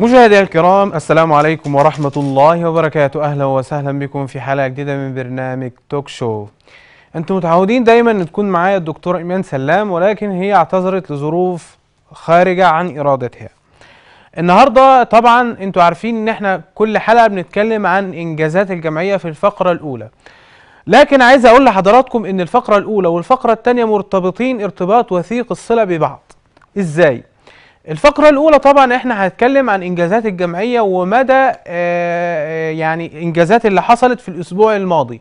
مشاهدينا الكرام السلام عليكم ورحمة الله وبركاته أهلا وسهلا بكم في حلقة جديدة من برنامج توك شو أنتم متعودين دايما أن تكون معايا الدكتورة إيمان سلام ولكن هي اعتذرت لظروف خارجة عن إرادتها النهاردة طبعا أنتم عارفين أن احنا كل حلقة بنتكلم عن إنجازات الجمعية في الفقرة الأولى لكن عايز أقول لحضراتكم أن الفقرة الأولى والفقرة الثانية مرتبطين ارتباط وثيق الصلة ببعض إزاي؟ الفقرة الأولى طبعا احنا هنتكلم عن إنجازات الجمعية ومدى آه، آه، يعني إنجازات اللي حصلت في الأسبوع الماضي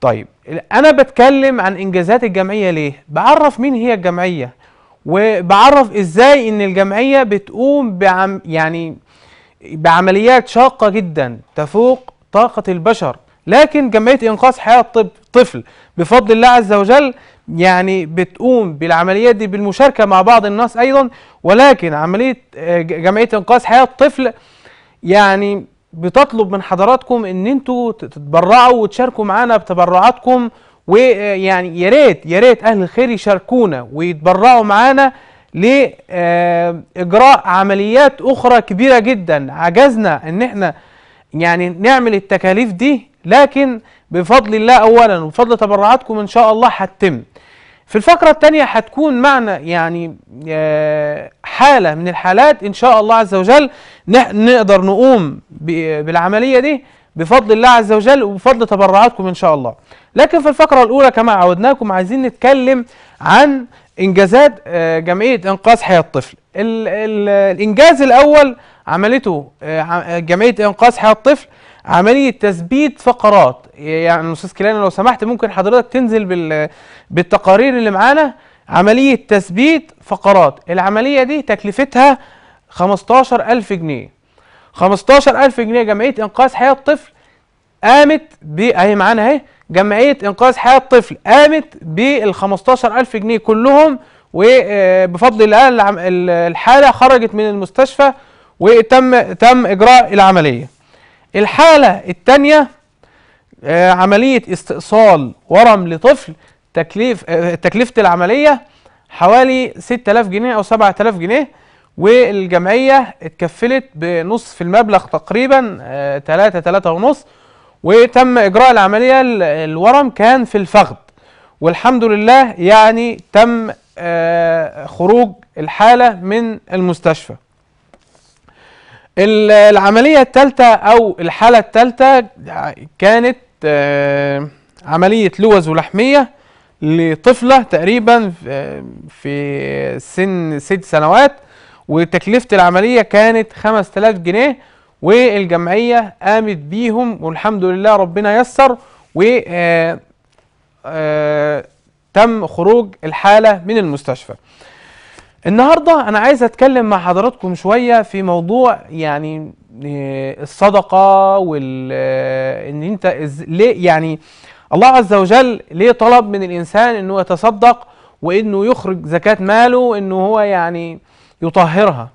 طيب أنا بتكلم عن إنجازات الجمعية ليه؟ بعرف مين هي الجمعية وبعرف إزاي إن الجمعية بتقوم بعم يعني بعمليات شاقة جدا تفوق طاقة البشر لكن جمعية إنقاذ حياة طب طفل بفضل الله عز وجل يعني بتقوم بالعمليات دي بالمشاركة مع بعض الناس أيضا ولكن عملية آه، جمعية إنقاذ حياة طفل يعني بتطلب من حضراتكم ان انتوا تتبرعوا وتشاركوا معانا بتبرعاتكم ويعني يا ريت يا ريت اهل الخير يشاركونا ويتبرعوا معانا لاجراء آه، عمليات اخرى كبيره جدا عجزنا ان احنا يعني نعمل التكاليف دي لكن بفضل الله أولا وبفضل تبرعاتكم إن شاء الله هتتم في الفقرة الثانية هتكون معنا يعني آه، حالة من الحالات إن شاء الله عز وجل نقدر نقوم بالعملية دي بفضل الله عز وجل وبفضل تبرعاتكم إن شاء الله لكن في الفقرة الأولى كما عودناكم عايزين نتكلم عن إنجازات آه، جمعية إنقاذ حياة الطفل الإنجاز الأول عملته آه، جمعية إنقاذ حياة الطفل عمليه تثبيت فقرات يعني استاذ كيلان لو سمحت ممكن حضرتك تنزل بال بالتقارير اللي معانا عمليه تثبيت فقرات العمليه دي تكلفتها 15000 جنيه 15000 جنيه جمعيه انقاذ حياه الطفل قامت ب اهي معانا اهي جمعيه انقاذ حياه الطفل قامت بال 15000 جنيه كلهم وبفضل آه، الله الحاله خرجت من المستشفى وتم تم اجراء العمليه الحالة الثانية آه، عملية استئصال ورم لطفل تكليف آه، تكلفة العملية حوالي 6000 جنيه أو 7000 جنيه والجمعية اتكفلت بنصف المبلغ تقريبا 3 آه، 3 ونص وتم إجراء العملية الورم كان في الفخذ والحمد لله يعني تم خروج الحالة من المستشفى العملية التالتة أو الحالة التالتة كانت آه، عملية لوز ولحمية لطفلة تقريبا آه، في سن ست سنوات وتكلفة العملية كانت 5000 جنيه والجمعية قامت بيهم والحمد لله ربنا يسر و آه، تم خروج الحالة من المستشفى النهاردة أنا عايز أتكلم مع حضراتكم شوية في موضوع يعني آه، الصدقة وال آه، إن أنت ليه يعني الله عز وجل ليه طلب من الإنسان إنه يتصدق وإنه يخرج زكاة ماله وأنه هو يعني يطهرها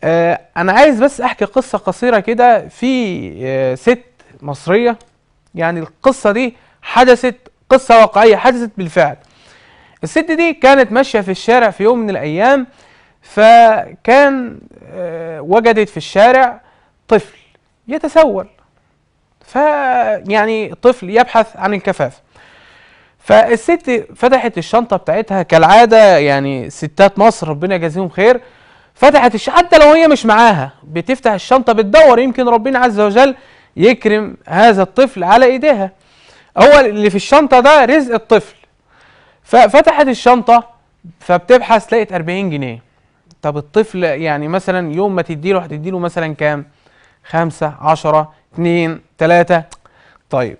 آه، أنا عايز بس أحكي قصة قصيرة كده في ست مصرية يعني القصة دي حدثت قصة واقعية حدثت بالفعل الست دي كانت ماشية في الشارع في يوم من الأيام فكان آه، وجدت في الشارع طفل يتسول فيعني طفل يبحث عن الكفاف فالست فتحت الشنطة بتاعتها كالعادة يعني ستات مصر ربنا يجازيهم خير فتحت الش... حتى لو هي مش معاها بتفتح الشنطة بتدور يمكن ربنا عز وجل يكرم هذا الطفل على ايديها هو اللي في الشنطة ده رزق الطفل ففتحت الشنطه فبتبحث لقيت 40 جنيه طب الطفل يعني مثلا يوم ما تديله هتديله مثلا كام؟ خمسة عشرة اتنين تلاتة طيب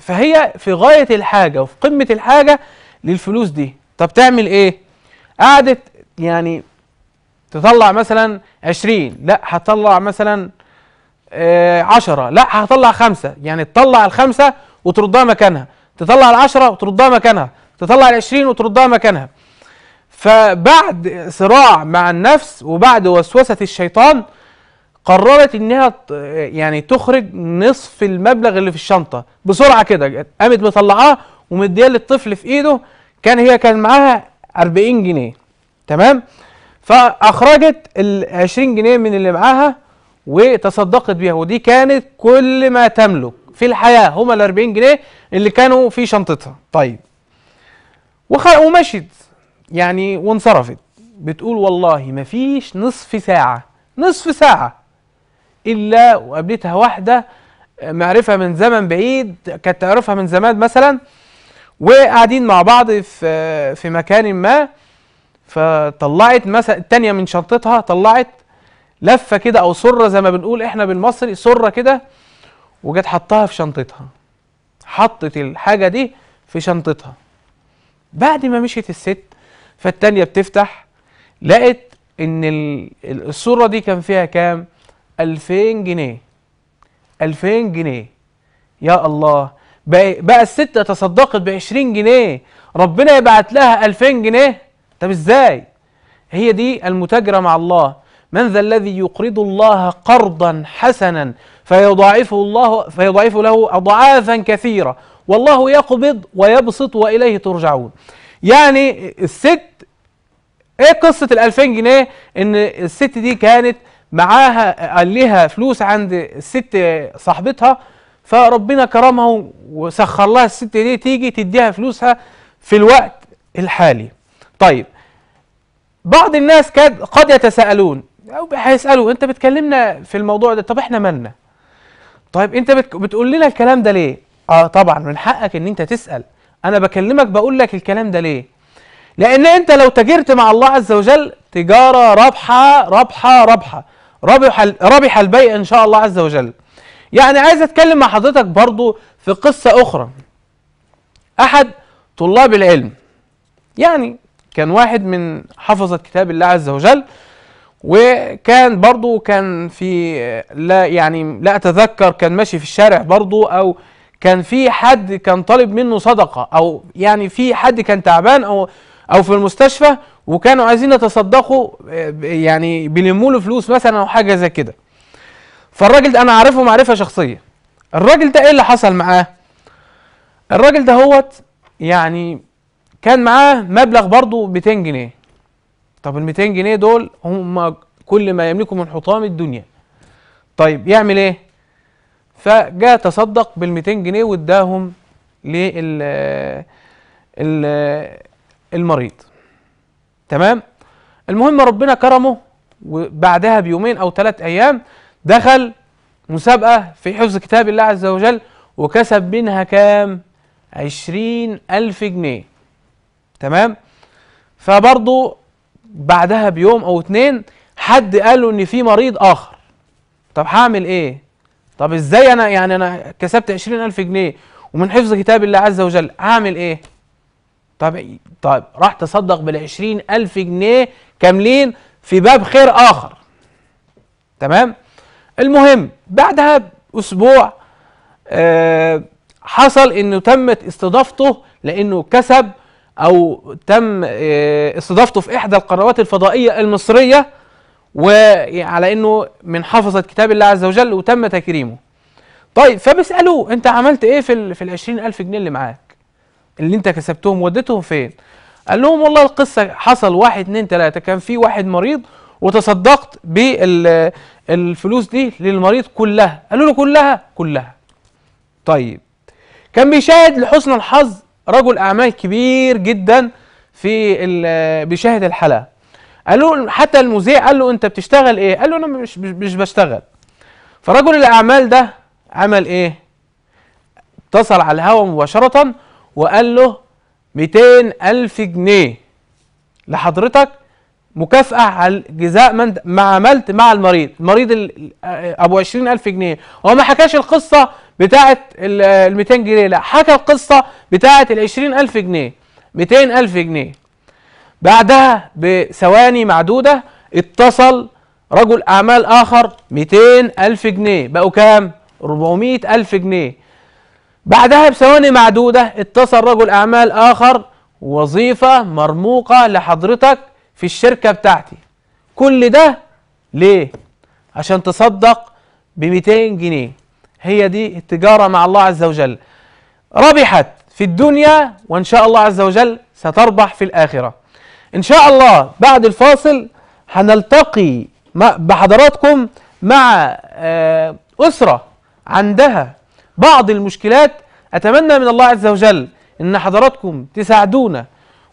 فهي في غاية الحاجة وفي قمة الحاجة للفلوس دي طب تعمل ايه؟ قعدت يعني تطلع مثلا عشرين لا هطلع مثلا آه عشرة لا هطلع خمسة يعني تطلع الخمسة وتردها مكانها تطلع العشرة وتردها مكانها تطلع ال 20 وتردها مكانها فبعد صراع مع النفس وبعد وسوسة الشيطان قررت انها يعني تخرج نصف المبلغ اللي في الشنطه بسرعه كده قامت مطلعاه ومديه للطفل في ايده كان هي كان معاها 40 جنيه تمام فاخرجت ال 20 جنيه من اللي معاها وتصدقت بيها ودي كانت كل ما تملك في الحياه هما ال 40 جنيه اللي كانوا في شنطتها طيب ومشت يعني وانصرفت بتقول والله مفيش نصف ساعة نصف ساعة إلا وقابلتها واحدة معرفة من زمن بعيد كانت تعرفها من زمان مثلا وقاعدين مع بعض في في مكان ما فطلعت مثلا التانية من شنطتها طلعت لفة كده أو سرة زي ما بنقول إحنا بالمصري سرة كده وجت حطها في شنطتها حطت الحاجة دي في شنطتها بعد ما مشيت الست فالتانية بتفتح لقت ان الصورة دي كان فيها كام 2000 جنيه 2000 جنيه يا الله بقى, الست تصدقت ب 20 جنيه ربنا يبعت لها 2000 جنيه طب ازاي هي دي المتاجرة مع الله من ذا الذي يقرض الله قرضا حسنا فيضاعفه الله فيضاعفه له اضعافا كثيره والله يقبض ويبسط واليه ترجعون يعني الست ايه قصه ال2000 جنيه ان الست دي كانت معاها قال لها فلوس عند الست صاحبتها فربنا كرمها وسخر لها الست دي تيجي تديها فلوسها في الوقت الحالي طيب بعض الناس قد يتساءلون او هيسالوا انت بتكلمنا في الموضوع ده طب احنا مالنا طيب انت بتقول لنا الكلام ده ليه اه طبعا من حقك ان انت تسال انا بكلمك بقول لك الكلام ده ليه لان انت لو تجرت مع الله عز وجل تجاره رابحه رابحه رابحه رابح ربح البيع ان شاء الله عز وجل يعني عايز اتكلم مع حضرتك برضو في قصه اخرى احد طلاب العلم يعني كان واحد من حفظة كتاب الله عز وجل وكان برضو كان في لا يعني لا أتذكر كان ماشي في الشارع برضو أو كان في حد كان طالب منه صدقة أو يعني في حد كان تعبان أو أو في المستشفى وكانوا عايزين يتصدقوا آه، يعني بيلموا له فلوس مثلا أو حاجة زي كده فالراجل ده أنا عارفه معرفة شخصية الراجل ده إيه اللي حصل معاه؟ الراجل ده هوت يعني كان معاه مبلغ برضه 200 جنيه طب ال 200 جنيه دول هم كل ما يملكه من حطام الدنيا طيب يعمل ايه فجاء تصدق بال 200 جنيه واداهم لل المريض تمام المهم ربنا كرمه وبعدها بيومين او ثلاث ايام دخل مسابقه في حفظ كتاب الله عز وجل وكسب منها كام عشرين ألف جنيه تمام فبرضه بعدها بيوم أو اتنين حد قال له إن في مريض آخر طب هعمل إيه طب ازاي انا يعني انا كسبت 20000 جنيه ومن حفظ كتاب الله عز وجل اعمل ايه طب طب راح تصدق بال ألف جنيه كاملين في باب خير اخر تمام المهم بعدها باسبوع أه حصل انه تمت استضافته لانه كسب او تم آه، استضافته في احدى القنوات الفضائيه المصريه وعلى انه من حفظة كتاب الله عز وجل وتم تكريمه طيب فبيسالوه انت عملت ايه في ال في ال 20000 جنيه اللي معاك اللي انت كسبتهم وديتهم فين قال لهم والله القصه حصل واحد اتنين تلاته كان في واحد مريض وتصدقت بالفلوس دي للمريض كلها قالوا له كلها كلها طيب كان بيشاهد لحسن الحظ رجل اعمال كبير جدا في بيشاهد الحلقه قالوا له حتى المذيع قال له انت بتشتغل ايه قال له انا مش مش بشتغل فرجل الاعمال ده عمل ايه اتصل على الهواء مباشره وقال له 200 الف جنيه لحضرتك مكافأة على جزاء من ما عملت مع المريض المريض آه، أبو الف جنيه هو ما حكاش القصة بتاعة ال 200 جنيه لا حكى القصة بتاعة ال الف جنيه 200 الف جنيه بعدها بثواني معدودة اتصل رجل أعمال آخر 200 ألف جنيه بقوا كام؟ 400 ألف جنيه بعدها بثواني معدودة اتصل رجل أعمال آخر وظيفة مرموقة لحضرتك في الشركة بتاعتي كل ده ليه؟ عشان تصدق ب 200 جنيه هي دي التجارة مع الله عز وجل ربحت في الدنيا وإن شاء الله عز وجل ستربح في الآخرة إن شاء الله بعد الفاصل هنلتقي بحضراتكم مع آه، أسرة عندها بعض المشكلات أتمنى من الله عز وجل إن حضراتكم تساعدونا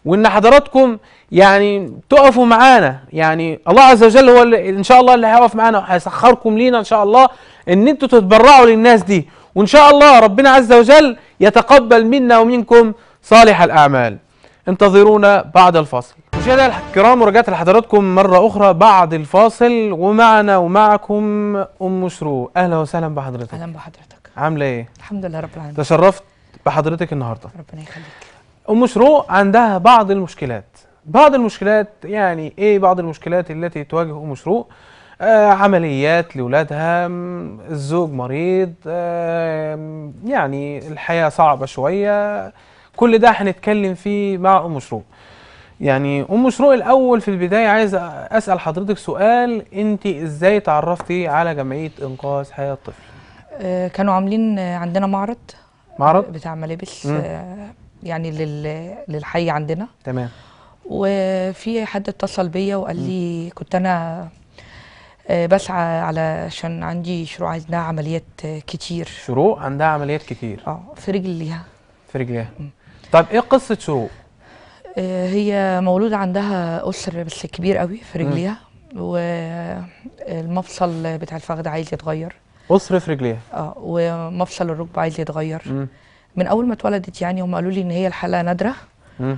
وإن حضراتكم يعني تقفوا معانا يعني الله عز وجل هو اللي إن شاء الله اللي هيقف معانا هيسخركم لينا إن شاء الله إن أنتوا تتبرعوا للناس دي وإن شاء الله ربنا عز وجل يتقبل منا ومنكم صالح الأعمال انتظرونا بعد الفاصل مشاهدينا الكرام ورجعت لحضراتكم مرة أخرى بعد الفاصل ومعنا ومعكم أم شروق أهلا وسهلا بحضرتك أهلا بحضرتك عاملة إيه؟ الحمد لله رب العالمين تشرفت بحضرتك النهاردة ربنا يخليك أم شروق عندها بعض المشكلات بعض المشكلات يعني إيه بعض المشكلات التي تواجه أم شروق آه عمليات لولادها الزوج مريض آه يعني الحياة صعبة شوية كل ده هنتكلم فيه مع ام شروق يعني ام شروق الاول في البدايه عايز اسال حضرتك سؤال انت ازاي تعرفتي على جمعيه انقاذ حياه الطفل آه، كانوا عاملين عندنا معرض معرض بتاع ملابس آه، يعني للحي عندنا تمام وفي حد اتصل بيا وقال لي كنت انا آه، بسعى علشان عندي شروع عندها عمليات كتير شروع عندها عمليات كتير اه في رجليها في رجليها طيب ايه قصه شروق؟ آه، هي مولود عندها أسر بس كبير قوي في رجليها والمفصل بتاع الفخذ عايز يتغير أسر في رجليها اه ومفصل الركبة عايز يتغير م. من أول ما اتولدت يعني هم قالوا لي إن هي الحالة نادرة م.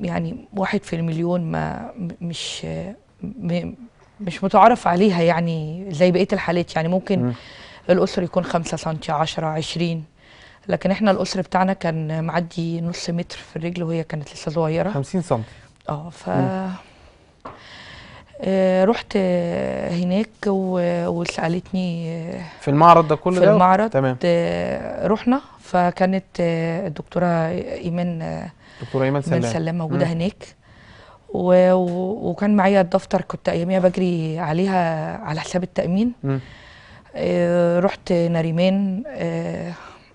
يعني واحد في المليون ما مش مش متعارف عليها يعني زي بقية الحالات يعني ممكن م. الأسر يكون 5 سم 10 20 لكن احنا القصر بتاعنا كان معدي نص متر في الرجل وهي كانت لسه صغيره 50 سم اه ف آه، رحت هناك وسالتني آه، في المعرض ده كله في المعرض تمام آه، رحنا فكانت الدكتوره ايمان دكتوره ايمان سلام سلام موجوده مم. هناك و... وكان معايا الدفتر كنت اياميها بجري عليها على حساب التامين مم. رحت نريمان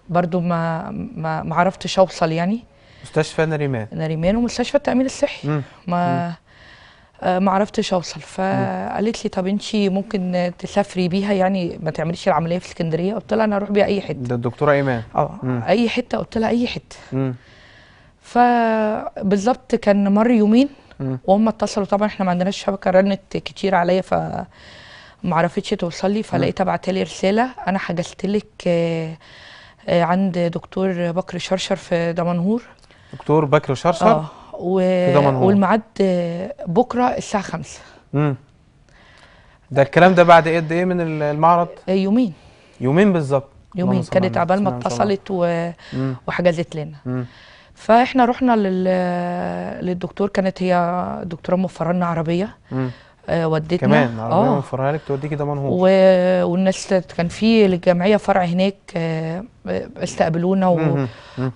برضو ما ما, ما عرفتش اوصل يعني مستشفى نريمان نريمان ومستشفى التامين الصحي مم. ما مم. آه، ما عرفتش اوصل فقالت لي طب انت ممكن تسافري بيها يعني ما تعمليش العمليه في اسكندريه قلت لها انا اروح بيها اي حته ده الدكتوره ايمان اه اي حته قلت لها اي حته فبالظبط كان مر يومين وهم اتصلوا طبعا احنا ما عندناش شبكه رنت كتير عليا ف ما عرفتش توصل لي فلقيتها بعت لي رساله انا حجزت لك آه آه، عند دكتور بكر شرشر في دمنهور دكتور بكر شرشر اه و... والميعاد بكره الساعه 5 امم ده الكلام ده بعد قد ايه من المعرض آه، يومين يومين بالظبط يومين كانت عبال ما اتصلت و... وحجزت لنا مم. فاحنا رحنا لل... للدكتور كانت هي دكتوره مفرنه عربيه مم. آه، ودتنا كمان عربيه آه. لك توديكي دمنهور و... والناس كان في الجمعيه فرع هناك آه، آه، استقبلونا و...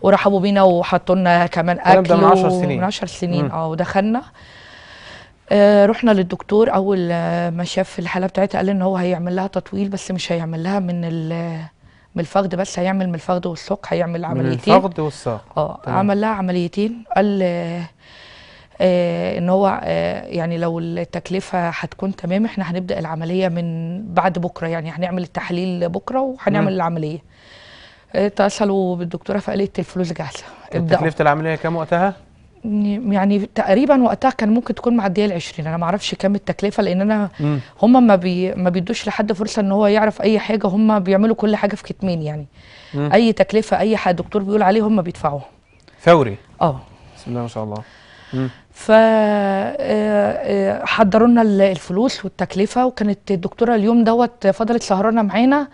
ورحبوا بينا وحطوا لنا كمان اكل ده من 10 سنين من 10 سنين اه ودخلنا رحنا للدكتور اول ما شاف الحاله بتاعتها قال ان هو هيعمل لها تطويل بس مش هيعمل لها من من الفخذ بس هيعمل من الفخذ والساق هيعمل عمليتين من الفخذ والساق اه عمل لها عمليتين قال آه، ان هو آه، يعني لو التكلفه هتكون تمام احنا هنبدا العمليه من بعد بكره يعني هنعمل التحليل بكره وهنعمل العمليه آه، اتصلوا بالدكتوره فقالت الفلوس جاهزه تكلفه العمليه كام وقتها؟ يعني تقريبا وقتها كان ممكن تكون معديه ال 20 انا ما اعرفش كام التكلفه لان انا هم ما بي ما بيدوش لحد فرصه ان هو يعرف اي حاجه هم بيعملوا كل حاجه في كتمان يعني مم. اي تكلفه اي حد دكتور بيقول عليه هم بيدفعوها فوري اه بسم الله ما شاء الله مم. فحضروا آه، آه، لنا الفلوس والتكلفه وكانت الدكتوره اليوم دوت فضلت سهرانه معانا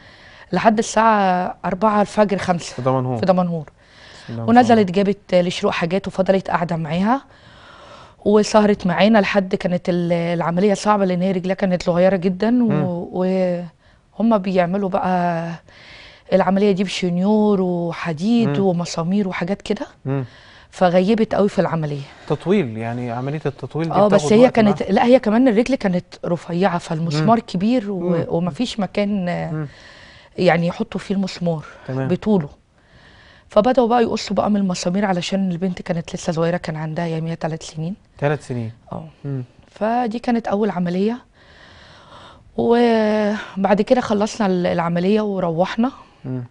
لحد الساعه 4 الفجر 5 في دمنهور في دمنهور ونزلت جابت لشروق حاجات وفضلت قاعده معاها وسهرت معانا لحد كانت العمليه صعبه لان هي رجلها كانت صغيره جدا وهم بيعملوا بقى العمليه دي بشنيور وحديد ومسامير وحاجات كده فغيبت قوي في العمليه تطويل يعني عمليه التطويل دي اه بس هي كانت لا هي كمان الرجل كانت رفيعه فالمسمار مم. كبير و... ومفيش مكان مم. يعني يحطوا فيه المسمار تمام. بطوله فبداوا بقى يقصوا بقى من المسامير علشان البنت كانت لسه صغيره كان عندها يوميها ثلاث سنين ثلاث سنين اه فدي كانت اول عمليه وبعد كده خلصنا العمليه وروحنا مم.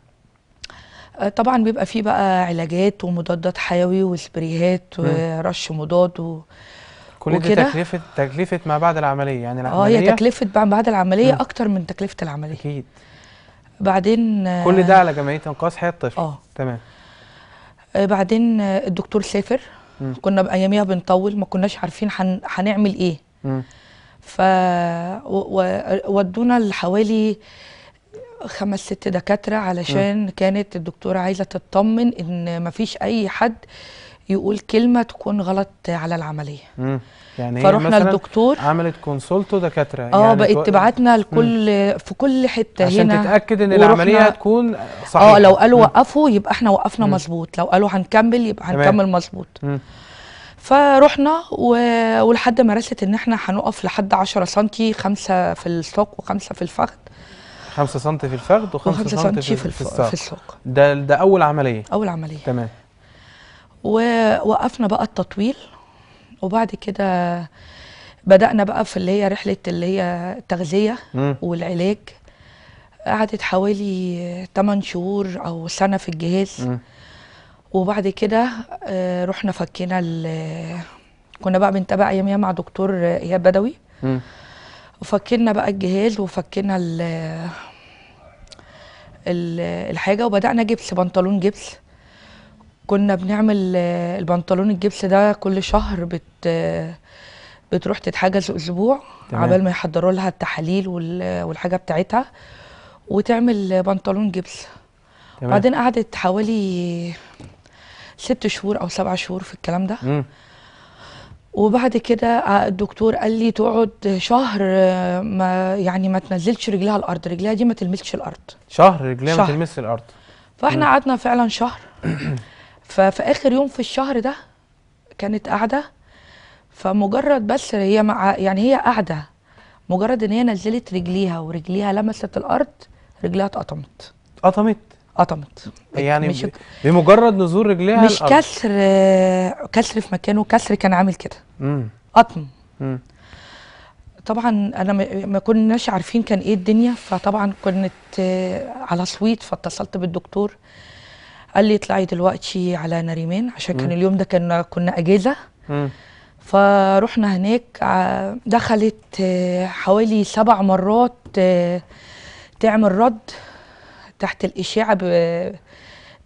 آه، طبعا بيبقى فيه بقى علاجات ومضادات حيوي وسبريهات ورش مضاد و... كل دي تكلفه تكلفه ما بعد العمليه يعني العمليه اه هي تكلفه ما بعد العمليه مم. اكتر من تكلفه العمليه اكيد بعدين كل آه، ده على جمعيه انقاذ حياه الطفل اه تمام آه، بعدين الدكتور سافر مم. كنا باياميها بنطول ما كناش عارفين حن... هنعمل ايه مم. ف و... و... ودونا لحوالي خمس ست دكاتره علشان م. كانت الدكتوره عايزه تطمن ان مفيش اي حد يقول كلمه تكون غلط على العمليه مم. يعني فروحنا للدكتور عملت كونسولتو دكاتره اه يعني بقت تبعتنا لكل في كل حته عشان هنا عشان تتاكد ان العمليه هتكون صحيحه اه لو قالوا وقفوا يبقى احنا وقفنا مظبوط لو قالوا هنكمل يبقى هنكمل مظبوط فرحنا و... ولحد ما رست ان احنا هنقف لحد 10 سم خمسه في الساق وخمسه في الفخذ 5 سم في الفخذ و5 سم في, في الساق في الساق ده ده اول عمليه اول عمليه تمام ووقفنا بقى التطويل وبعد كده بدانا بقى في اللي هي رحله اللي هي التغذيه والعلاج قعدت حوالي 8 شهور او سنه في الجهاز م. وبعد كده آه، رحنا فكينا كنا بقى بنتابع ايام مع دكتور اياد بدوي م. وفكنا بقى الجهاز وفكنا ال الحاجه وبدانا جبس بنطلون جبس كنا بنعمل البنطلون الجبس ده كل شهر بت بتروح تتحجز اسبوع عبال ما يحضروا لها التحاليل والحاجه بتاعتها وتعمل بنطلون جبس تمام. بعدين قعدت حوالي ست شهور او سبع شهور في الكلام ده مم. وبعد كده الدكتور قال لي تقعد شهر آه، ما يعني ما تنزلش رجلها الارض رجلها دي ما تلمسش الارض شهر رجلها ما تلمسش الارض فاحنا قعدنا فعلا شهر ففي اخر يوم في الشهر ده كانت قاعده فمجرد بس هي مع يعني هي قاعده مجرد ان هي نزلت رجليها ورجليها لمست الارض رجليها اتقطمت اتقطمت قطمت يعني, يعني مش بمجرد نزول رجليها مش الأرض. كسر كسر في مكانه كسر كان عامل كده قطم طبعا انا ما كناش عارفين كان ايه الدنيا فطبعا كنت على سويت فاتصلت بالدكتور قال لي اطلعي دلوقتي على نريمان عشان كان اليوم ده كنا كنا اجازه فروحنا هناك دخلت آه، حوالي سبع مرات آه، تعمل رد تحت الاشعه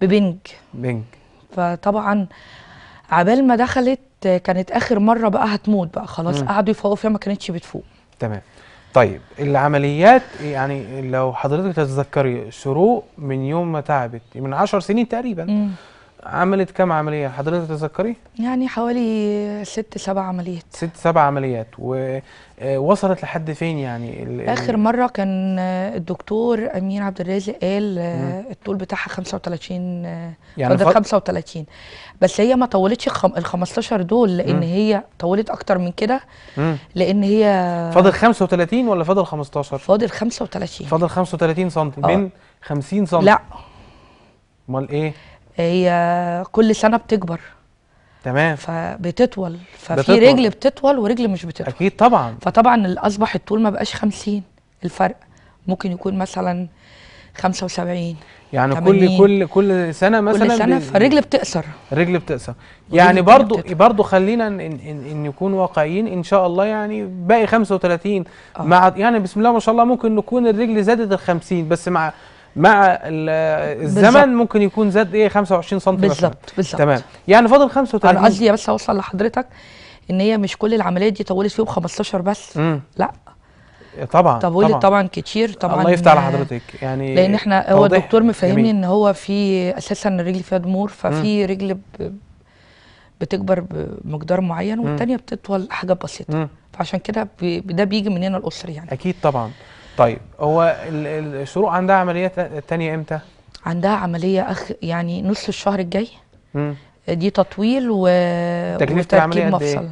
ببنج بنج فطبعا عبال ما دخلت كانت اخر مره بقى هتموت بقى خلاص قعدوا يفوقوا فيها ما كانتش بتفوق تمام طيب العمليات يعني لو حضرتك تتذكري شروق من يوم ما تعبت من عشر سنين تقريبا مم. عملت كام عمليه حضرتك تتذكري يعني حوالي ست سبع عمليات ست سبع عمليات ووصلت آه، لحد فين يعني اخر مره كان الدكتور امين عبد الرازق قال آه، الطول بتاعها 35 آه، يعني فضل 35 بس هي ما طولتش ال 15 دول لان مم. هي طولت اكتر من كده لان هي فاضل 35 ولا فاضل 15 فاضل 35 فاضل 35 سم من 50 سم لا امال ايه هي كل سنه بتكبر تمام فبتطول ففي بتطول. رجل بتطول ورجل مش بتطول اكيد طبعا فطبعا اصبح الطول ما بقاش 50 الفرق ممكن يكون مثلا 75 يعني كل كل كل سنه مثلا كل سنه فالرجل بتقصر الرجل بتقصر يعني برضو بتقصر. برضو خلينا ان, إن, إن نكون واقعيين ان شاء الله يعني باقي 35 أوه. مع يعني بسم الله ما شاء الله ممكن نكون الرجل زادت ال 50 بس مع مع الزمن بالزبط. ممكن يكون زاد ايه 25 سم بالظبط بالظبط تمام يعني فاضل 35 انا قصدي بس اوصل لحضرتك ان هي مش كل العمليات دي طولت فيهم 15 بس مم. لا طبعا طولت طبعا, طبعا كتير طبعا الله يفتح على حضرتك يعني لان احنا هو الدكتور مفهمني ان هو في اساسا الرجل فيها ضمور ففي رجل ب... بتكبر بمقدار معين والتانيه بتطول حاجه بسيطه مم. فعشان كده ب... ده بيجي من هنا الاسر يعني اكيد طبعا طيب هو الشروق عندها عمليه ثانيه امتى عندها عمليه اخ يعني نص الشهر الجاي مم. دي تطويل و تكلفه العمليه مفصل إيه؟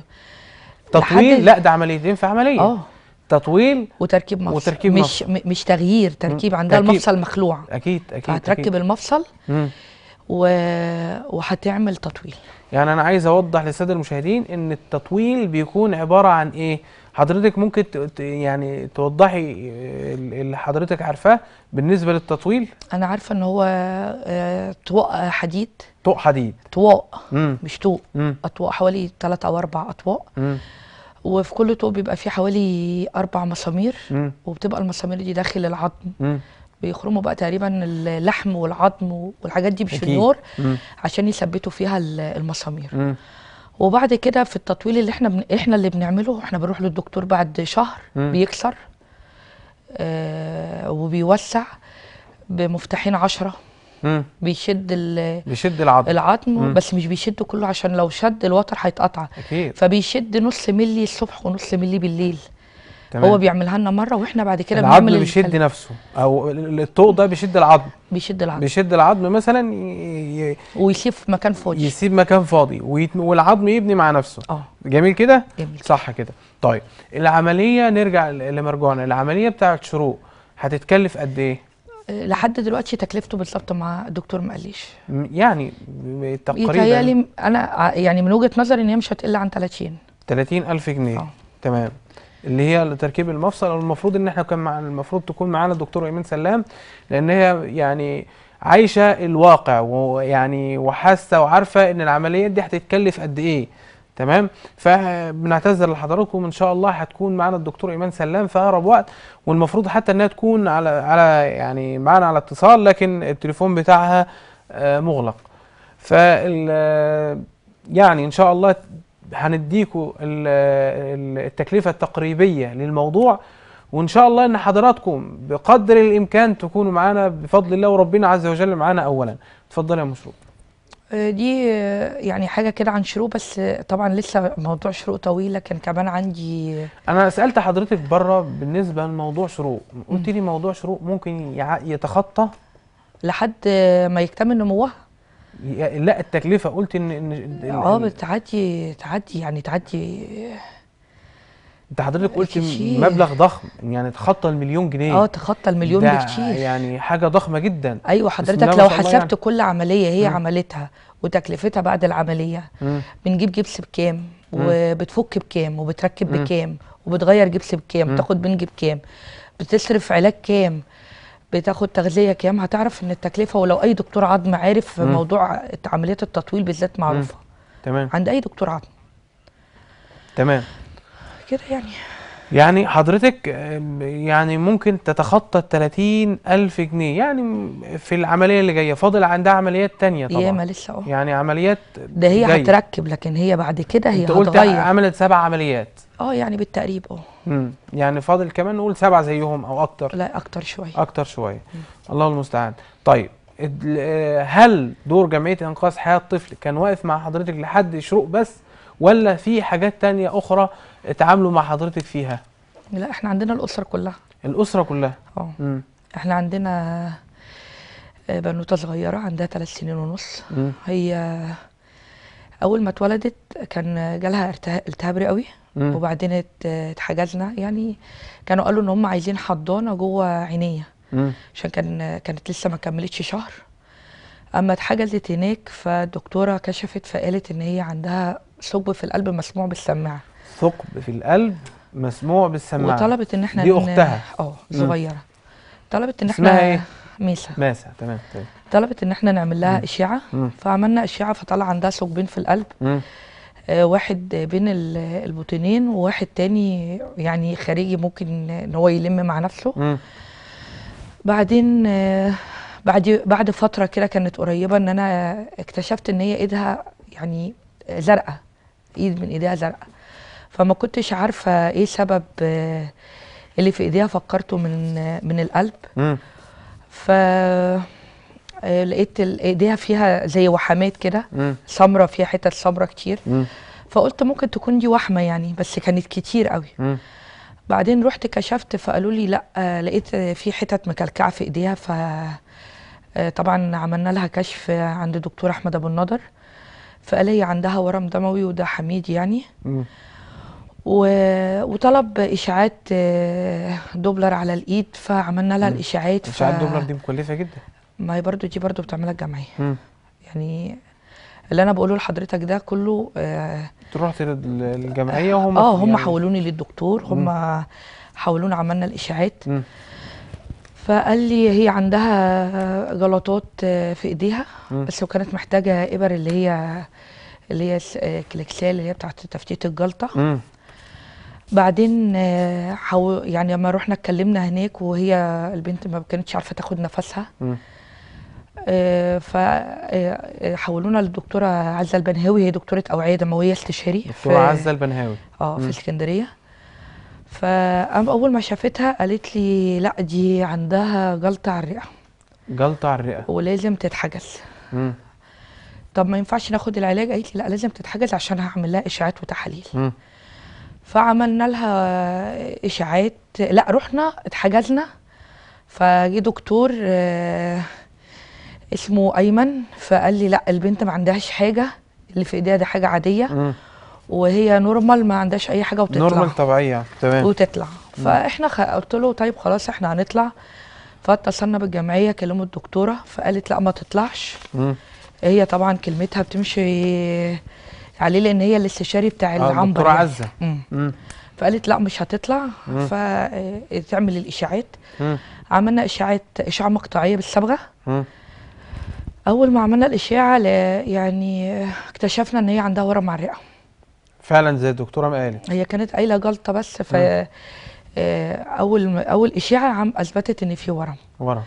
تطويل لا ده عمليتين في عمليه اه تطويل وتركيب مفصل وتركيب مش مفصل. مش تغيير تركيب مم. عندها أكيد. المفصل مخلوع اكيد اكيد هتركب أكيد. المفصل مم. و... وهتعمل تطويل يعني انا عايز اوضح للساده المشاهدين ان التطويل بيكون عباره عن ايه حضرتك ممكن يعني توضحي آه، اللي حضرتك عارفاه بالنسبه للتطويل انا عارفه ان هو آه، طواق حديد طوق حديد طواق مش طوق اطواق حوالي 3 او 4 اطواق وفي كل طوق بيبقى فيه حوالي اربع مسامير وبتبقى المسامير دي داخل العظم بيخرموا بقى تقريبا اللحم والعظم والحاجات دي بالشنيور عشان يثبتوا فيها المسامير وبعد كده في التطويل اللي احنا بن... احنا اللي بنعمله احنا بنروح للدكتور بعد شهر مم. بيكسر آه وبيوسع بمفتاحين عشرة مم. بيشد بيشد العظم العظم بس مش بيشد كله عشان لو شد الوتر هيتقطع اكيد فبيشد نص ملي الصبح ونص ملي بالليل تمام. هو بيعملها لنا مره واحنا بعد كده بنعمل العضم بيشد الحل. نفسه او الطوق ده بيشد العظم بيشد العظم بيشد العظم مثلا ي... ويسيب مكان فاضي يسيب مكان فاضي ويت... والعظم يبني مع نفسه اه جميل كده جميل صح كده طيب العمليه نرجع لمرجوعنا العمليه بتاعه شروق هتتكلف قد ايه آه، لحد دلوقتي تكلفته بالظبط مع الدكتور ما قاليش يعني تقريبا يتهيألي انا يعني من وجهه نظري ان هي مش هتقل عن 30 30000 جنيه اه تمام اللي هي تركيب المفصل او المفروض ان احنا كان مع المفروض تكون معانا الدكتور ايمان سلام لان هي يعني عايشه الواقع ويعني وحاسه وعارفه ان العمليات دي هتتكلف قد ايه تمام فبنعتذر لحضراتكم ان شاء الله هتكون معانا الدكتور ايمان سلام في اقرب وقت والمفروض حتى انها تكون على على يعني معانا على اتصال لكن التليفون بتاعها آه، مغلق ف آه، يعني ان شاء الله هنديكوا التكلفة التقريبية للموضوع وإن شاء الله إن حضراتكم بقدر الإمكان تكونوا معانا بفضل الله وربنا عز وجل معانا أولا اتفضلي يا مشروب آه، دي آه، يعني حاجه كده عن شروق بس طبعا لسه موضوع شروق طويل لكن كمان عندي انا سالت حضرتك بره بالنسبه لموضوع شروق قلت لي موضوع شروق ممكن يتخطى لحد ما يكتمل نموها لا التكلفه قلت ان ان اه بتعدي تعدي يعني تعدي انت حضرتك قلت مبلغ ضخم يعني تخطى المليون جنيه اه تخطى المليون بكتير يعني حاجه ضخمه جدا ايوه حضرتك لو حسبت يعني. كل عمليه هي م. عملتها وتكلفتها بعد العمليه م. بنجيب جبس بكام وبتفك بكام وبتركب بكام وبتغير جبس بكام بتاخد بنج بكام بتصرف علاج كام بتاخد تغذيه كام هتعرف ان التكلفه ولو اي دكتور عظم عارف مم. موضوع عمليات التطويل بالذات معروفه مم. تمام عند اي دكتور عظم تمام كده يعني يعني حضرتك يعني ممكن تتخطى ال 30 ألف جنيه يعني في العملية اللي جاية فاضل عندها عمليات تانية طبعا ياما لسه اه يعني عمليات ده هي جاية. هتركب لكن هي بعد كده هي هتغير قلت عملت سبع عمليات اه يعني بالتقريب اه امم يعني فاضل كمان نقول سبعه زيهم او اكتر لا اكتر شويه اكتر شويه الله المستعان طيب هل دور جمعيه انقاذ حياه الطفل كان واقف مع حضرتك لحد شروق بس ولا في حاجات تانية اخرى اتعاملوا مع حضرتك فيها لا احنا عندنا الاسره كلها الاسره كلها اه احنا عندنا آه، بنوته صغيره عندها ثلاث سنين ونص هي اول ما اتولدت كان جالها التهاب رئوي وبعدين اتحجزنا يعني كانوا قالوا ان هم عايزين حضانه جوه عينيه عشان كان كانت لسه ما كملتش شهر اما اتحجزت هناك فالدكتوره كشفت فقالت ان هي عندها ثقب في القلب مسموع بالسماعه ثقب في القلب مسموع بالسماعه وطلبت ان احنا دي اختها اه صغيره طلبت ان احنا اسمها ايه؟ ميسا ميسا تمام تمام طيب. طلبت ان احنا نعمل لها اشعه فعملنا اشعه فطلع عندها ثقبين في القلب آه واحد بين البطنين وواحد تاني يعني خارجي ممكن ان هو يلم مع نفسه مم. بعدين آه بعد بعد فتره كده كانت قريبه ان انا اكتشفت ان هي ايدها يعني زرقاء ايد من ايديها زرقاء فما كنتش عارفه ايه سبب آه اللي في ايديها فكرته من آه، من القلب مم. ف آه، لقيت ايديها فيها زي وحمات كده سمره فيها حتت سمره كتير مم. فقلت ممكن تكون دي وحمه يعني بس كانت كتير قوي مم. بعدين رحت كشفت فقالوا لي لا آه، لقيت في حتت مكلكعه في ايديها ف آه، طبعا عملنا لها كشف عند دكتور احمد ابو النضر فقال هي عندها ورم دموي وده حميد يعني و... وطلب اشاعات دوبلر على الايد فعملنا لها الاشاعات اشاعات ف... دوبلر دي مكلفه جدا ما هي برضو دي برضو بتعملها الجمعيه يعني اللي انا بقوله لحضرتك ده كله آه ترد للجمعيه وهم اه هم يعني حولوني للدكتور هم حولونا عملنا الاشاعات فقال لي هي عندها جلطات في ايديها بس وكانت محتاجه ابر اللي هي اللي هي كليكسال اللي هي بتاعه تفتيت الجلطه بعدين آه، حو يعني لما رحنا اتكلمنا هناك وهي البنت ما كانتش عارفه تاخد نفسها آه، فحولونا آه، آه، للدكتوره عزه البنهاوي هي دكتوره اوعيه دمويه استشاري دكتوره عزه البنهاوي اه في اسكندريه فاول ما شافتها قالت لي لا دي عندها جلطه على الرئه جلطه على الرئه ولازم تتحجز مم. طب ما ينفعش ناخد العلاج قالت لي لا لازم تتحجز عشان هعمل لها اشاعات وتحاليل فعملنا لها اشاعات لا رحنا اتحجزنا فجي دكتور آه اسمه ايمن فقال لي لا البنت ما عندهاش حاجه اللي في ايديها ده حاجه عاديه مم. وهي نورمال ما عندهاش اي حاجه وتطلع نورمال طبيعيه تمام وتطلع فاحنا قلت له طيب خلاص احنا هنطلع فاتصلنا بالجمعيه كلموا الدكتوره فقالت لا ما تطلعش مم. هي طبعا كلمتها بتمشي عليه لان هي الاستشاري بتاع آه، العنبر الدكتوره يعني. عزه فقالت لا مش هتطلع فتعمل آه، الاشاعات عملنا اشاعات اشعه مقطعيه بالصبغه اول ما عملنا الاشاعه يعني اكتشفنا ان هي عندها ورم على الرئه فعلا زي الدكتوره ما قالت هي كانت قايله جلطه بس ف نعم. آه، اول اول اشاعه عم اثبتت ان في ورم ورم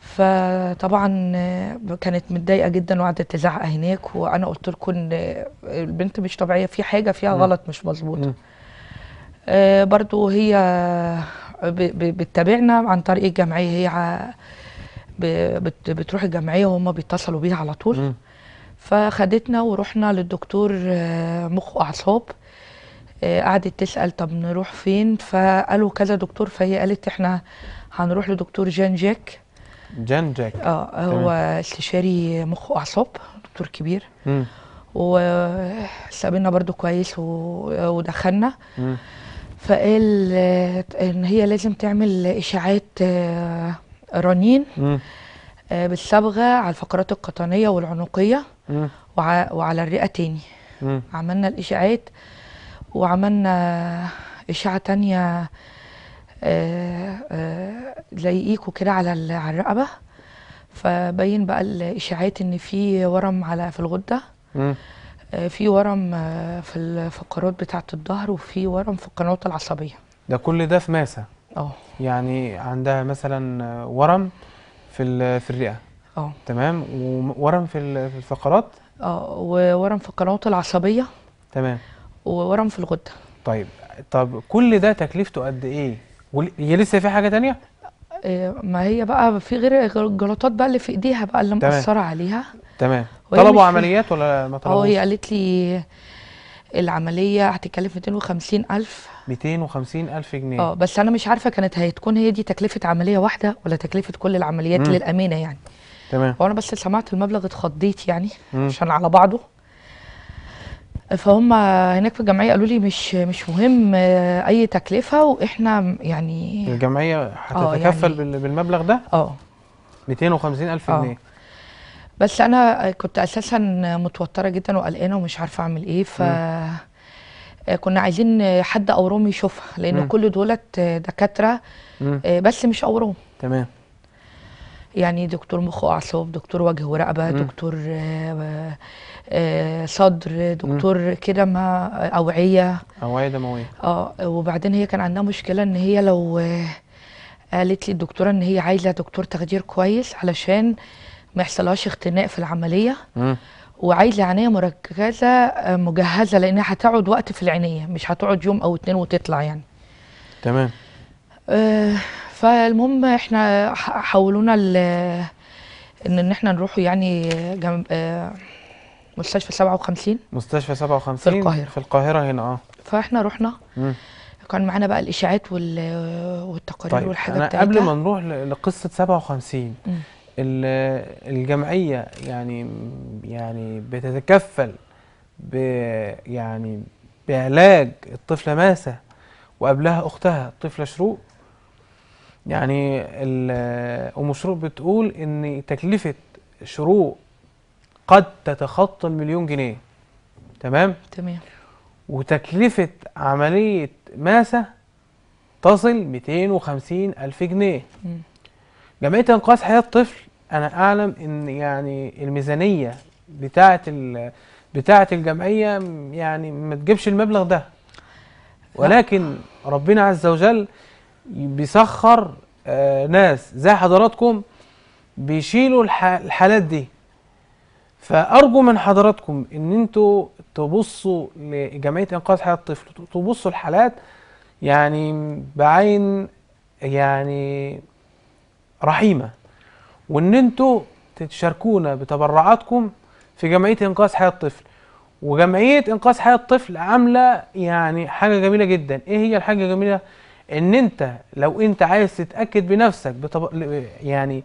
فطبعا آه، كانت متضايقه جدا وقعدت تزعق هناك وانا قلت لكم ان آه، البنت مش طبيعيه في حاجه فيها نعم. غلط مش مظبوطه برضو هي بتتابعنا عن طريق الجمعيه هي بتروح الجمعيه وهم بيتصلوا بيها على طول م. فخدتنا ورحنا للدكتور آه، مخ واعصاب آه، قعدت تسال طب نروح فين فقالوا كذا دكتور فهي قالت احنا هنروح لدكتور جان جاك جان جاك اه هو استشاري مخ واعصاب دكتور كبير وسابنا برضو كويس و... ودخلنا م. فقال آه، ان هي لازم تعمل اشاعات رنين آه، بالصبغه على الفقرات القطنيه والعنقيه وع وعلى الرئه تاني عملنا الاشاعات وعملنا اشعه تانية آه، آه، زي ايكو كده على على الرقبه فبين بقى الاشاعات ان في ورم على في الغده في ورم في الفقرات بتاعه الظهر وفي ورم في القنوات العصبيه ده كل ده في ماسه اه يعني عندها مثلا ورم في في الرئه اه تمام وورم في في الفقرات اه وورم في القنوات العصبيه تمام وورم في الغده طيب طب كل ده تكلفته قد ايه هي لسه في حاجه تانية آه، ما هي بقى في غير الجلطات بقى اللي في ايديها بقى اللي مأثره عليها تمام طلبوا عمليات ولا ما طلبوش؟ اه هي قالت لي العمليه هتتكلف 250 الف 250 الف جنيه اه بس انا مش عارفه كانت هتكون هي دي تكلفه عمليه واحده ولا تكلفه كل العمليات مم. للامانه يعني تمام وانا بس سمعت المبلغ اتخضيت يعني مم. عشان على بعضه فهم هناك في الجمعيه قالوا لي مش مش مهم آه، اي تكلفه واحنا يعني الجمعيه آه، هتتكفل يعني بالمبلغ ده اه 250 الف آه. جنيه بس انا كنت اساسا متوتره جدا وقلقانه ومش عارفه اعمل ايه ف كنا عايزين حد اوروم يشوفها لان مم. كل دولت دكاتره مم. آه، بس مش اوروم تمام يعني دكتور مخ واعصاب دكتور وجه ورقبه مم. دكتور آه، آه، صدر دكتور كده ما اوعيه اوعيه دمويه اه وبعدين هي كان عندها مشكله ان هي لو قالت لي الدكتوره ان هي عايزه دكتور تخدير كويس علشان ما يحصلهاش اختناق في العمليه وعايزة وعايز عنايه مركزه آه، مجهزه لانها هتقعد وقت في العنايه مش هتقعد يوم او اتنين وتطلع يعني تمام آه، فالمهم احنا حولونا ان ان احنا نروح يعني جنب آه، مستشفى 57 مستشفى 57 في القاهره في القاهره هنا اه فاحنا رحنا مم. كان معانا بقى الاشاعات والتقارير طيب والحاجات بتاعتنا قبل ما نروح لقصه 57 مم. الجمعيه يعني يعني بتتكفل ب يعني بعلاج الطفله ماسه وقبلها اختها الطفله شروق يعني ام شروق بتقول ان تكلفه شروق قد تتخطى المليون جنيه تمام تمام وتكلفه عمليه ماسه تصل 250 الف جنيه م. جمعيه انقاذ حياه الطفل انا اعلم ان يعني الميزانيه بتاعه بتاعه الجمعيه يعني ما تجيبش المبلغ ده ولكن ربنا عز وجل بيسخر آه، ناس زي حضراتكم بيشيلوا الحالات دي فارجو من حضراتكم ان انتوا تبصوا لجمعيه انقاذ حياه الطفل تبصوا الحالات يعني بعين يعني رحيمة وان انتوا تشاركونا بتبرعاتكم في جمعية انقاذ حياة الطفل وجمعية انقاذ حياة الطفل عاملة يعني حاجة جميلة جدا ايه هي الحاجة الجميلة ان انت لو انت عايز تتأكد بنفسك بتب... يعني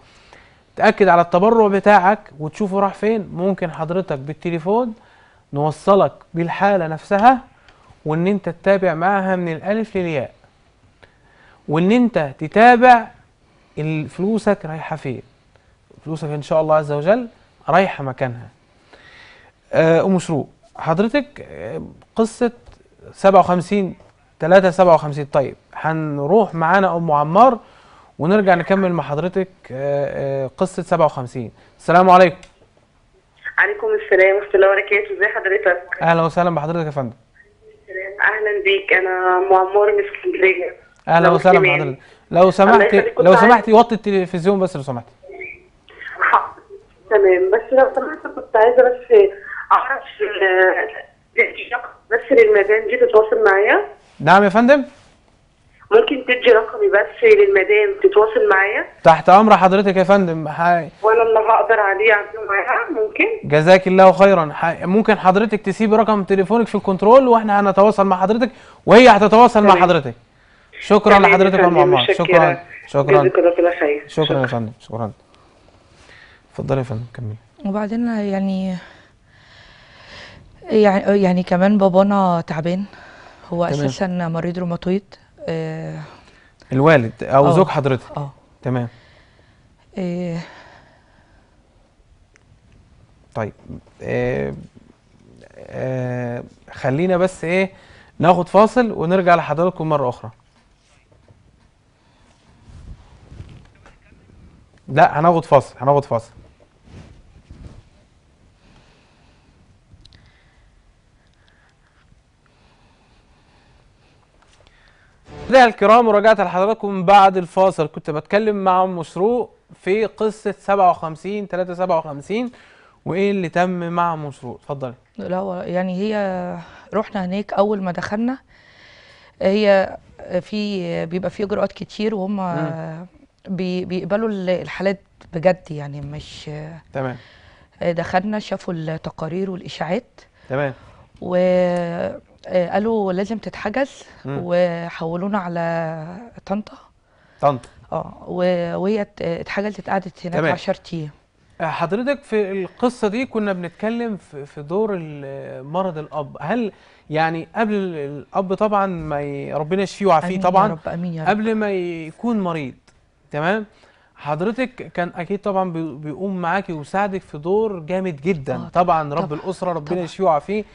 تأكد على التبرع بتاعك وتشوفه راح فين ممكن حضرتك بالتليفون نوصلك بالحالة نفسها وان انت تتابع معها من الالف للياء وان انت تتابع فلوسك رايحه فين فلوسك ان شاء الله عز وجل رايحه مكانها آه، ام شروق حضرتك آه، قصه 57 3 57 طيب هنروح معانا ام عمار ونرجع نكمل مع حضرتك آه، قصه 57 السلام عليكم عليكم السلام ورحمه الله وبركاته ازي حضرتك اهلا وسهلا بحضرتك يا فندم اهلا بيك انا ام عمار من اسكندريه اهلا وسهلا بحضرتك لو سمحتي لو سمحتي وطي التلفزيون بس لو سمحتي تمام بس لو سمحت كنت عايزه بس اعرف آه، بس للمدام دي تتواصل معايا نعم يا فندم ممكن تدي رقمي بس للمدام تتواصل معايا تحت امر حضرتك يا فندم حي. وانا اللي هقدر عليه اعمل معاها ممكن جزاك الله خيرا حي. ممكن حضرتك تسيبي رقم تليفونك في الكنترول واحنا هنتواصل مع حضرتك وهي هتتواصل مع حضرتك شكرا يعني لحضرتك يا عم عمار شكرا شكرا شكرا يا فندم شكرا اتفضلي يا فندم كملي وبعدين يعني يعني يعني كمان بابانا تعبان هو تمام. اساسا مريض روماتويد آه الوالد او آه، زوج حضرتك اه تمام آه طيب آه آه خلينا بس ايه ناخد فاصل ونرجع لحضراتكم مره اخرى لا هناخد فاصل هناخد فاصل ده الكرام ورجعت لحضراتكم بعد الفاصل كنت بتكلم مع مشروق في قصه 57 357 وايه اللي تم مع مشروق اتفضلي لا هو يعني هي رحنا هناك اول ما دخلنا هي في بيبقى في اجراءات كتير وهم بيقبلوا الحالات بجد يعني مش تمام دخلنا شافوا التقارير والاشاعات تمام وقالوا آه، لازم تتحجز وحولونا على طنطا طنطا اه وهي اتحجزت قعدت هناك 10 ايام آه، حضرتك في القصة دي كنا بنتكلم في دور مرض الأب هل يعني قبل الأب طبعا ما ي... ربنا يشفيه ويعافيه طبعا يا رب أمين يا رب. قبل ما يكون مريض تمام حضرتك كان اكيد طبعا بيقوم معاكي ويساعدك في دور جامد جدا آه طبعا رب طبعًا الاسره ربنا يشفيه فيه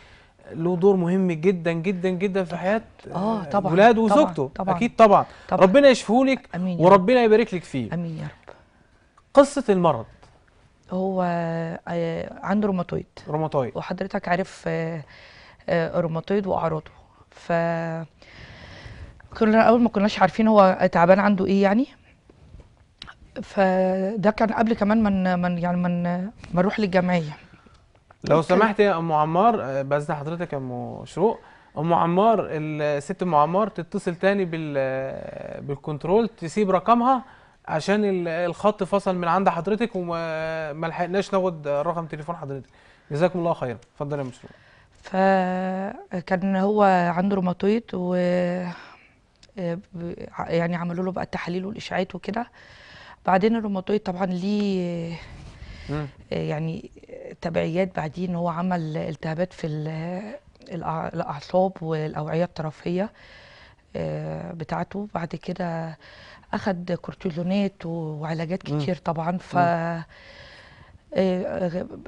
له دور مهم جدا جدا جدا في حياه اه طبعا ولاده وزوجته طبعًا اكيد طبعا, طبعًا ربنا يشفيهولك وربنا يبارك لك فيه امين يا رب قصه المرض هو آه، عنده روماتويد روماتويد وحضرتك عارف آه، آه، روماتويد واعراضه ف كنا اول ما كناش عارفين هو تعبان عنده ايه يعني فده كان قبل كمان من من يعني من ما اروح للجمعيه لو سمحت يا ام عمار آه، بس حضرتك يا ام شروق ام عمار الست ام عمار تتصل تاني بال آه، بالكنترول تسيب رقمها عشان الخط فصل من عند حضرتك وما لحقناش ناخد رقم تليفون حضرتك جزاكم الله خيرا اتفضل يا مشروع فكان هو عنده روماتويد و آه، يعني عملوا له بقى التحاليل والاشعاعات وكده بعدين الروماتويد طبعا ليه آه، يعني تبعيات بعدين ان هو عمل التهابات في الاعصاب والاوعيه الطرفيه آه، بتاعته بعد كده اخد كورتيزونات وعلاجات كتير طبعا ف آه،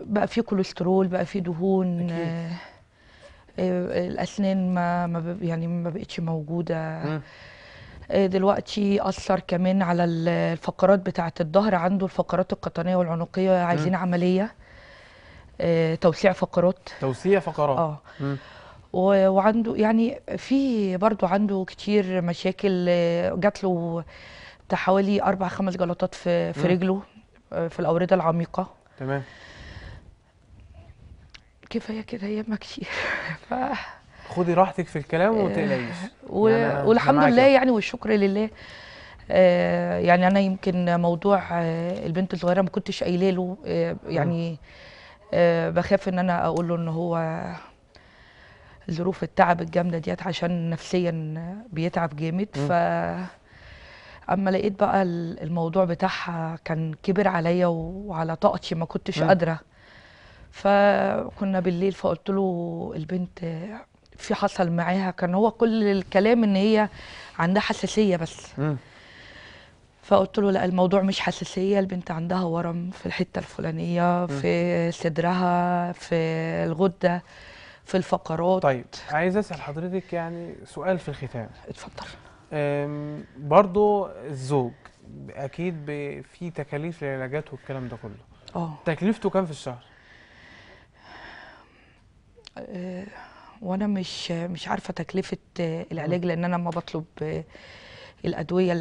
بقى في كوليسترول بقى في دهون أكيد. الاسنان ما يعني ما بقتش موجوده آه، دلوقتي اثر كمان على الفقرات بتاعه الظهر عنده الفقرات القطنيه والعنقيه عايزين م. عمليه آه، توسيع فقرات توسيع فقرات اه م. وعنده يعني في برضو عنده كتير مشاكل آه، جات له حوالي اربع خمس جلطات في في م. رجله في الاورده العميقه تمام كفايه كده يا كتير خدي راحتك في الكلام وما آه، تقلقيش و... يعني والحمد لله يعني. يعني والشكر لله آه يعني انا يمكن موضوع آه البنت الصغيره ما كنتش قايله له آه يعني آه، بخاف ان انا اقول له ان هو ظروف التعب الجامده ديت عشان نفسيا بيتعب جامد ف اما لقيت بقى الموضوع بتاعها كان كبر عليا وعلى طاقتي ما كنتش قادره فكنا بالليل فقلت له البنت في حصل معاها كان هو كل الكلام ان هي عندها حساسيه بس م. فقلت له لا الموضوع مش حساسيه البنت عندها ورم في الحته الفلانيه في صدرها في الغده في الفقرات طيب عايز اسال حضرتك يعني سؤال في الختام اتفضل برضو الزوج اكيد في تكاليف للعلاجات والكلام ده كله اه تكلفته كام في الشهر؟ أه وانا مش مش عارفه تكلفه العلاج لان انا لما بطلب الادويه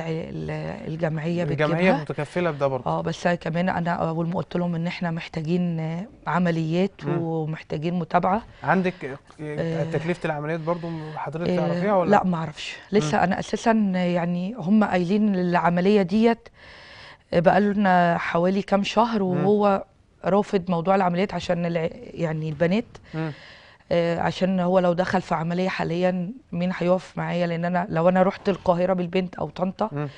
الجمعيه بتجيبها الجمعيه متكفله بده برضه اه بس كمان انا اول ما قلت لهم ان احنا محتاجين عمليات م. ومحتاجين متابعه عندك آه، تكلفه العمليات برضه حضرتك آه، تعرفيها ولا لا ما اعرفش لسه م. انا اساسا يعني هم قايلين العمليه ديت بقى لنا حوالي كام شهر وهو م. رافض موضوع العمليات عشان يعني البنات م. آه، عشان هو لو دخل في عمليه حاليا مين هيقف معايا لان انا لو انا رحت القاهره بالبنت او طنطا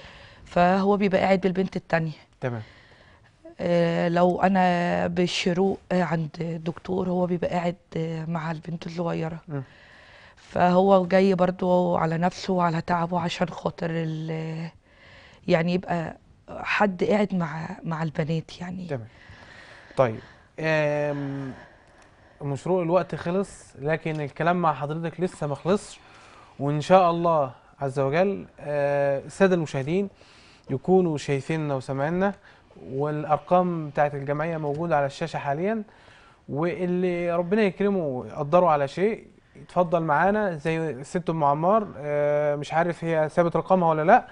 فهو بيبقى قاعد بالبنت الثانيه تمام آه، لو انا بالشروق آه، عند دكتور هو بيبقى قاعد مع البنت الصغيره فهو جاي برضو على نفسه وعلى تعبه عشان خاطر يعني يبقى حد قاعد مع مع البنات يعني تمام طيب مشروع الوقت خلص لكن الكلام مع حضرتك لسه ما خلصش وان شاء الله عز وجل الساده آه، المشاهدين يكونوا شايفيننا وسامعيننا والارقام بتاعت الجمعيه موجوده على الشاشه حاليا واللي ربنا يكرمه ويقدره على شيء يتفضل معانا زي ست ام عمار آه، مش عارف هي ثابت رقمها ولا لا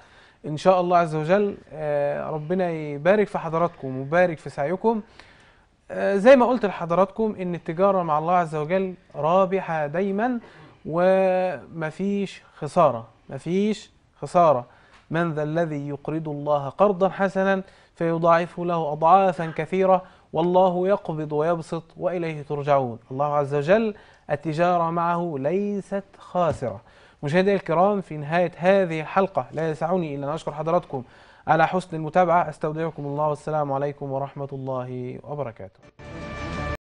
ان شاء الله عز وجل آه، ربنا يبارك في حضراتكم ويبارك في سعيكم آه، زي ما قلت لحضراتكم ان التجاره مع الله عز وجل رابحه دايما ومفيش خساره مفيش خساره من ذا الذي يقرض الله قرضا حسنا فيضاعفه له اضعافا كثيره والله يقبض ويبسط واليه ترجعون الله عز وجل التجاره معه ليست خاسره مشاهدي الكرام في نهايه هذه الحلقه لا يسعني الا ان اشكر حضراتكم على حسن المتابعة استودعكم الله والسلام عليكم ورحمة الله وبركاته